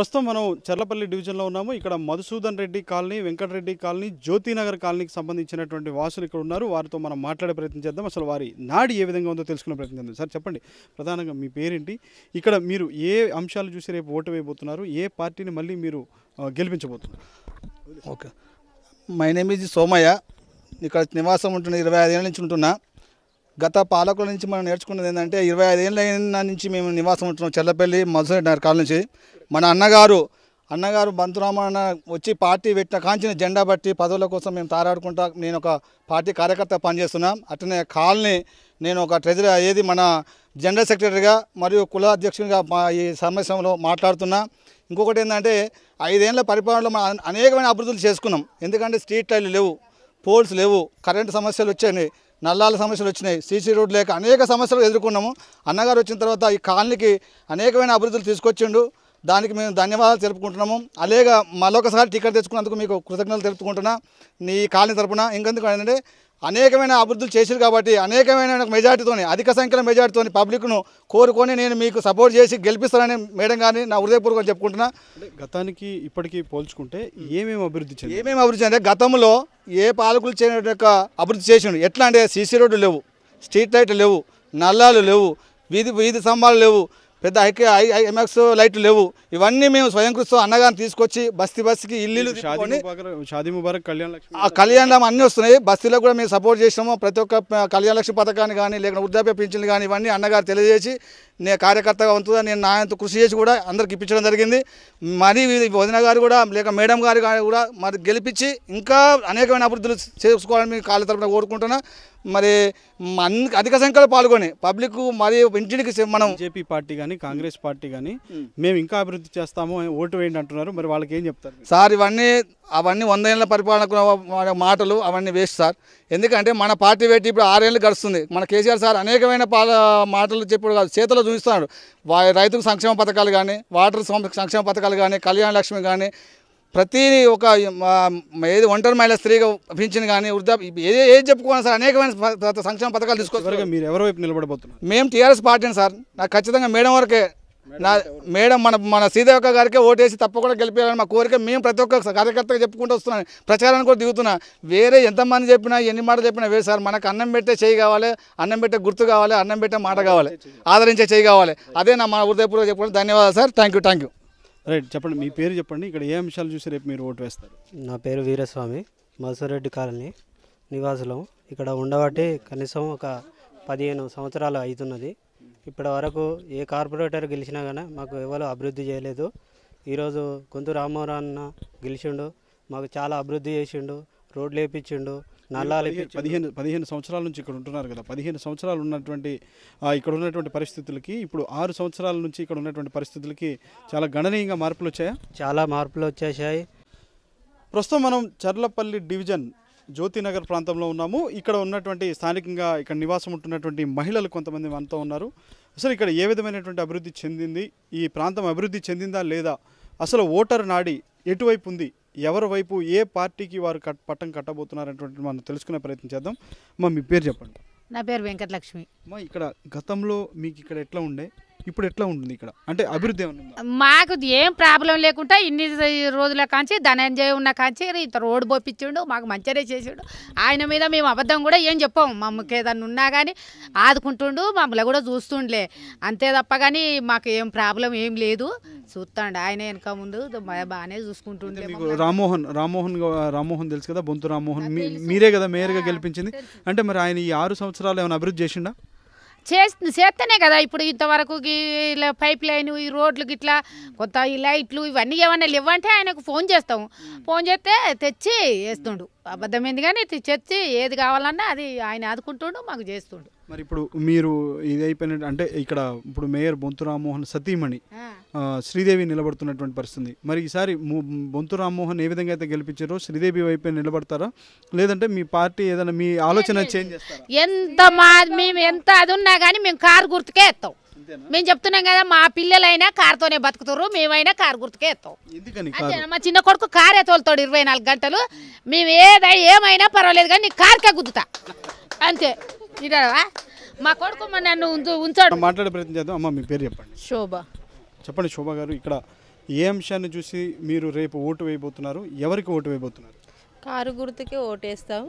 ప్రస్తుతం మనం చర్లపల్లి డివిజన్లో ఉన్నాము ఇక్కడ మధుసూదన్ రెడ్డి కాలనీ వెంకటరెడ్డి కాలనీ జ్యోతినగర్ కాలనీకి సంబంధించినటువంటి వాసులు ఇక్కడ ఉన్నారు వారితో మనం మాట్లాడే ప్రయత్నం చేద్దాం అసలు వారి నాడి ఏ విధంగా ఉందో తెలుసుకునే ప్రయత్నం చేద్దాం సార్ చెప్పండి ప్రధానంగా మీ పేరేంటి ఇక్కడ మీరు ఏ అంశాలు చూసి రేపు ఓటు వేయబోతున్నారు ఏ పార్టీని మళ్ళీ మీరు గెలిపించబోతున్నారు okay my name is Somayya ఇక్కడ నివాసం ఉంటున్న ఇరవై ఐదు ఏళ్ళ నుంచి ఉంటున్నా గత పాలకుల నుంచి మనం నేర్చుకున్నది ఏంటంటే ఇరవై ఐదేళ్ళ నుంచి మేము నివాసం ఉంటున్నాం చెల్లపల్లి మధుసూరి కాల నుంచి మన అన్నగారు అన్నగారు బంతురామన్న వచ్చి పార్టీ పెట్టిన కాంచిన జెండా బట్టి పదవుల కోసం మేము తారాడుకుంటా నేను ఒక పార్టీ కార్యకర్త పనిచేస్తున్నాం అట్లనే కాలనీ నేను ఒక ట్రెజరీ అయ్యేది మన జనరల్ సెక్రటరీగా మరియు కుల అధ్యక్షునిగా మా ఈ సమావేశంలో మాట్లాడుతున్నా ఇంకొకటి ఏంటంటే ఐదేళ్ల పరిపాలనలో మనం అనేకమైన అభివృద్ధులు చేసుకున్నాం ఎందుకంటే స్ట్రీట్ లైట్లు లేవు పోల్స్ లేవు కరెంటు సమస్యలు వచ్చాయి నల్లాల సమస్యలు వచ్చినాయి సీసీ రోడ్ లేక అనేక సమస్యలు ఎదుర్కొన్నాము అన్నగారు వచ్చిన తర్వాత ఈ కాలనీకి అనేకమైన అభివృద్ధులు తీసుకొచ్చిండు దానికి మేము ధన్యవాదాలు తెలుపుకుంటున్నాము అలాగే మరొకసారి టికెట్ తెచ్చుకున్నందుకు మీకు కృతజ్ఞతలు తెలుపుకుంటున్నా నీ కాలనీ తరపున ఇంకెందుకు అంటే అనేకమైన అభివృద్ధులు చేశారు కాబట్టి అనేకమైన మెజార్టీతోని అధిక సంఖ్యలో మెజార్టీతోని పబ్లిక్ను కోరుకొని నేను మీకు సపోర్ట్ చేసి గెలిపిస్తానని మేడం కానీ నా హృదయపూర్వకంగా చెప్పుకుంటున్నా గతానికి ఇప్పటికీ పోల్చుకుంటే ఏమేమి అభివృద్ధి చెంది ఏమేమి అభివృద్ధి అంటే గతంలో ఏ పాలకులు చేయని అభివృద్ధి చేసిండు ఎట్లా అంటే సీసీ రోడ్డు లేవు స్ట్రీట్ లైట్లు లేవు నల్లాలు లేవు వీధి వీధి స్తంభాలు లేవు పెద్ద ఐకే ఐ ఎంఎక్స్ లైట్లు లేవు ఇవన్నీ మేము స్వయం అన్నగాని తీసుకొచ్చి బస్తీ బస్తికి ఇల్లు ఆ కళ్యాణం అన్నీ వస్తున్నాయి బస్తీలో కూడా మేము సపోర్ట్ చేసినాము ప్రతి ఒక్క కళ్యాణ లక్ష్మి పథకాన్ని కానీ లేకుంటే వృద్ధాప్య పింఛన్లు కానీ ఇవన్నీ అన్నగారు తెలియజేసి నే కార్యకర్తగా ఉంటుందని నేను నా ఎంత కృషి చేసి కూడా అందరికి ఇప్పించడం జరిగింది మరి వదిన గారు కూడా లేక మేడం గారు కూడా మరి గెలిపించి ఇంకా అనేకమైన అభివృద్ధులు చేసుకోవాలని మీ కాళ్ళ తరపున కోరుకుంటున్నా మరి అధిక సంఖ్యలో పాల్గొని పబ్లిక్ మరి ఇంటికి మనం బీజేపీ పార్టీ కానీ కాంగ్రెస్ hmm. పార్టీ కానీ మేము ఇంకా అభివృద్ధి చేస్తాము ఓటు వేయండి అంటున్నారు మరి వాళ్ళకి ఏం చెప్తారు సార్ ఇవన్నీ అవన్నీ వంద ఏళ్ళ పరిపాలన మాటలు అవన్నీ వేస్ట్ సార్ ఎందుకంటే మన పార్టీ పెట్టి ఇప్పుడు ఆరేళ్ళు గడుస్తుంది మన కేసీఆర్ సార్ అనేకమైన మాటలు చెప్పాడు కాదు చేతిలో చూపిస్తున్నాడు రైతుకు సంక్షేమ పథకాలు కానీ వాటర్ సంక్షేమ పథకాలు కానీ కళ్యాణ లక్ష్మి కానీ ప్రతి ఒక ఏది ఒంటరి మహిళ స్త్రీగా పింఛన్ కానీ వృద్ధా ఏది ఏది చెప్పుకోవాలి సార్ అనేకమైన సంక్షేమ పథకాలు తీసుకోవాలి మీరు ఎవరి వైపు నిలబడబోతున్నారు మేము టీఆర్ఎస్ పార్టీ సార్ నాకు ఖచ్చితంగా మేడం వరకే నా మేడం మన మన సీదేవక గారికే ఓటేసి తప్పకుండా గెలిపేయాలని మా కోరిక మేము ప్రతి ఒక్క కార్యకర్తగా చెప్పుకుంటూ వస్తున్నాను ప్రచారాన్ని కూడా దిగుతున్నా వేరే ఎంతమంది చెప్పినా ఎన్ని మాటలు చెప్పినా వేరే సార్ మనకు అన్నం పెట్టే చేయి కావాలి అన్నం పెట్టే గుర్తు కావాలి అన్నం పెట్టే మాట కావాలి ఆదరించే చేయి కావాలి అదే నా మా హృదయపూర్వక చెప్పుకుంటే ధన్యవాదాలు sir thank you thank you right చెప్పండి మీ పేరు చెప్పండి ఇక్కడ ఏ అంశాలు చూసి రేపు మీరు ఓటు వేస్తారు నా పేరు వీరస్వామి మధుసూరెడ్డి కాలనీ నివాసులం ఇక్కడ ఉండబట్టి కనీసం ఒక పదిహేను సంవత్సరాలు అవుతున్నది ఇప్పటి వరకు ఏ కార్పొరేటర్ గెలిచినా కానీ మాకు ఎవరు అభివృద్ధి చేయలేదు ఈరోజు గొంతు రామారాన్న అన్న గెలిచిండు మాకు చాలా అభివృద్ధి చేసిండు రోడ్లు వేయించిండు నల్లాలి పదిహేను పదిహేను సంవత్సరాల నుంచి ఇక్కడ ఉంటున్నారు కదా పదిహేను సంవత్సరాలు ఉన్నటువంటి ఇక్కడ ఉన్నటువంటి పరిస్థితులకి ఇప్పుడు ఆరు సంవత్సరాల నుంచి ఇక్కడ ఉన్నటువంటి పరిస్థితులకి చాలా గణనీయంగా మార్పులు వచ్చాయా చాలా మార్పులు వచ్చేసాయి ప్రస్తుతం మనం చర్లపల్లి డివిజన్ జ్యోతినగర్ ప్రాంతంలో ఉన్నాము ఇక్కడ ఉన్నటువంటి స్థానికంగా ఇక్కడ నివాసం ఉంటున్నటువంటి మహిళలు కొంతమంది మనతో ఉన్నారు అసలు ఇక్కడ ఏ విధమైనటువంటి అభివృద్ధి చెందింది ఈ ప్రాంతం అభివృద్ధి చెందిందా లేదా అసలు ఓటర్ నాడి ఎటువైపు ఉంది ఎవరి వైపు ఏ పార్టీకి వారు కట్ పట్టం కట్టబోతున్నారనేటువంటి మనం తెలుసుకునే ప్రయత్నం చేద్దాం మా మీ పేరు చెప్పండి నా పేరు వెంకటలక్ష్మి మా ఇక్కడ గతంలో మీకు ఇక్కడ ఎట్లా ఉండే ఇప్పుడు ఎట్లా ఉంటుంది ఇక్కడ అంటే అభివృద్ధి మాకు ఏం ప్రాబ్లం లేకుండా ఇన్ని రోజుల కాంచి ధనంజయ ఉన్న కాంచి ఇంత రోడ్డు పోపించాడు మాకు మంచిగా చేసిండు ఆయన మీద మేము అబద్ధం కూడా ఏం చెప్పాము మమ్మకి ఏదన్నా ఉన్నా కానీ ఆదుకుంటుండు మమ్మల్ని కూడా చూస్తుండలే అంతే తప్ప కానీ మాకు ఏం ప్రాబ్లం ఏం లేదు చూస్తాండు ఆయన వెనక ముందు బాగానే చూసుకుంటుండే రామ్మోహన్ రామ్మోహన్ రామ్మోహన్ తెలుసు కదా బొంతు రామ్మోహన్ మీరే కదా మేయర్గా గెలిపించింది అంటే మరి ఆయన ఈ ఆరు సంవత్సరాలు ఏమైనా అభివృద్ధి చేసిండా చేస్తుంది చేస్తేనే కదా ఇప్పుడు ఇంతవరకు ఇలా పైప్ లైన్ ఈ రోడ్లు గిట్లా కొత్త ఈ లైట్లు ఇవన్నీ ఏమన్నా లేవంటే ఆయనకు ఫోన్ చేస్తాము ఫోన్ చేస్తే తెచ్చి వేస్తుండు అబద్ధమైంది కానీ తెచ్చి ఏది కావాలన్నా అది ఆయన ఆదుకుంటుండు మాకు చేస్తుండు మరి ఇప్పుడు మీరు ఇది అయిపోయిన అంటే ఇక్కడ ఇప్పుడు మేయర్ బొంతు రామ్మోహన్ సతీమణి శ్రీదేవి నిలబడుతున్నటువంటి పరిస్థితి మరి ఈసారి బొంతు రామ్మోహన్ ఏ విధంగా అయితే గెలిపించారో శ్రీదేవి వైపు నిలబడతారా లేదంటే మీ పార్టీ ఏదైనా మీ ఆలోచన చేంజ్ ఎంత మా మేము ఎంత అది ఉన్నా కానీ మేము కారు గుర్తుకే ఎత్తాం మేము చెప్తున్నాం కదా మా పిల్లలైనా కారుతోనే బతుకుతారు మేమైనా కారు గుర్తుకే ఎత్తాం మా చిన్న కొడుకు కారే తోలుతాడు ఇరవై నాలుగు గంటలు మేము ఏదైనా ఏమైనా పర్వాలేదు కానీ నీ కారుకే గుద్దుతా అంతే మా కొడుకు నన్ను ఉంచాడు మాట్లాడే ప్రయత్నం చేద్దాం అమ్మ మీ పేరు చెప్పండి శోభ చెప్పండి శోభ గారు ఇక్కడ ఏ అంశాన్ని చూసి మీరు రేపు ఓటు వేయబోతున్నారు ఎవరికి ఓటు వేయబోతున్నారు కారు గుర్తుకే ఓటేస్తాం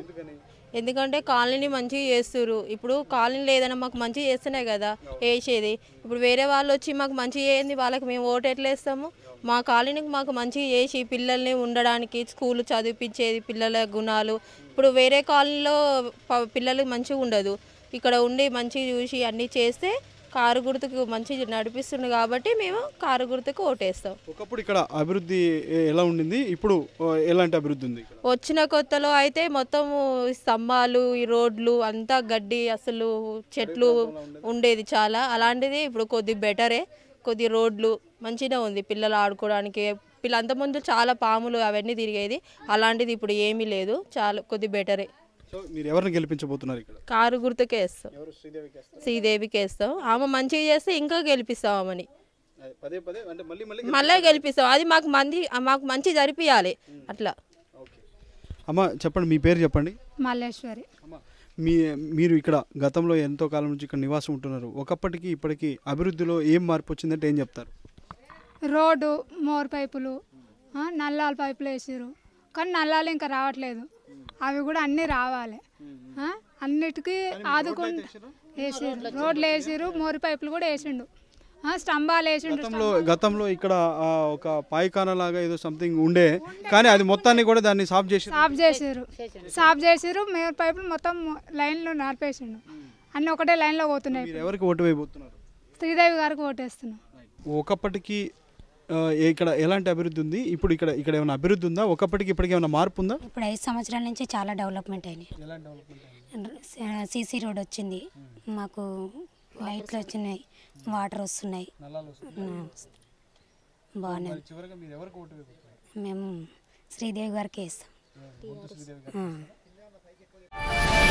ఎందుకంటే కాలనీని మంచిగా చేస్తురు ఇప్పుడు కాలనీ ఏదైనా మాకు మంచిగా చేస్తున్నాయి కదా వేసేది ఇప్పుడు వేరే వాళ్ళు వచ్చి మాకు మంచిగా చేయండి వాళ్ళకి మేము ఓటు ఎట్లా వేస్తాము మా కాలనీకి మాకు మంచిగా చేసి పిల్లల్ని ఉండడానికి స్కూల్ చదివిపించేది పిల్లల గుణాలు ఇప్పుడు వేరే కాలనీలో పిల్లలు మంచిగా ఉండదు ఇక్కడ ఉండి మంచిగా చూసి అన్నీ చేస్తే కారు గుర్తుకు మంచి నడిపిస్తుంది కాబట్టి మేము కారు గుర్తుకు ఓటేస్తాం ఒకప్పుడు ఇక్కడ అభివృద్ధి ఎలా ఉండింది ఇప్పుడు ఎలాంటి అభివృద్ధి ఉంది వచ్చిన కొత్తలో అయితే మొత్తం స్తంభాలు ఈ రోడ్లు అంతా గడ్డి అసలు చెట్లు ఉండేది చాలా అలాంటిది ఇప్పుడు కొద్ది బెటరే కొద్ది రోడ్లు మంచిగా ఉంది పిల్లలు ఆడుకోవడానికి పిల్ల అంతకుముందు చాలా పాములు అవన్నీ తిరిగేది అలాంటిది ఇప్పుడు ఏమీ లేదు చాలా కొద్ది బెటరే మీరు ఎవరిని గెలిపించబోతున్నారు ఇక్కడ కారు గుర్తుకే వేస్తాం శ్రీదేవి వేస్తాం ఆమె మంచిగా చేస్తే ఇంకా గెలిపిస్తాం ఆమెని మళ్ళీ గెలిపిస్తాం అది మాకు మంది మాకు మంచి జరిపియాలి అట్లా అమ్మ చెప్పండి మీ పేరు చెప్పండి మల్లేశ్వరి మీ మీరు ఇక్కడ గతంలో ఎంతో కాలం నుంచి ఇక్కడ నివాసం ఉంటున్నారు ఒకప్పటికి ఇప్పటికి అభివృద్ధిలో ఏం మార్పు వచ్చిందంటే ఏం చెప్తారు రోడ్డు మోర్ పైపులు నల్లాల పైపులు వేసారు కానీ నల్లాలు ఇంకా రావట్లేదు అవి కూడా అన్నీ రావాలి అన్నిటికీ ఆదుకుంటూ వేసారు రోడ్లు వేసిరు మోరి పైపులు కూడా వేసిండు స్తంభాలు వేసిండు గతంలో ఇక్కడ ఒక పాయికాన లాగా ఏదో సంథింగ్ ఉండే కానీ అది మొత్తాన్ని కూడా దాన్ని సాఫ్ చేసి సాఫ్ చేసారు సాఫ్ చేసారు మోరి పైపులు మొత్తం లైన్లో నడిపేసిండు అన్నీ ఒకటే లైన్లో పోతున్నాయి ఎవరికి ఓటు వేయబోతున్నారు శ్రీదేవి గారికి ఓటేస్తున్నాం ఒకప్పటికి ఇక్కడ ఎలాంటి అభివృద్ధి ఉంది ఇప్పుడు ఇక్కడ ఇక్కడ ఏమైనా అభివృద్ధి ఉందా ఒకప్పటికి ఇప్పటికి ఏమైనా మార్పు ఉందా ఇప్పుడు ఐదు సంవత్సరాల నుంచి చాలా డెవలప్మెంట్ అయినాయి సీసీ రోడ్ వచ్చింది మాకు లైట్లు వచ్చినాయి వాటర్ వస్తున్నాయి బాగున్నాయి మేము శ్రీదేవి గారికి వేస్తాం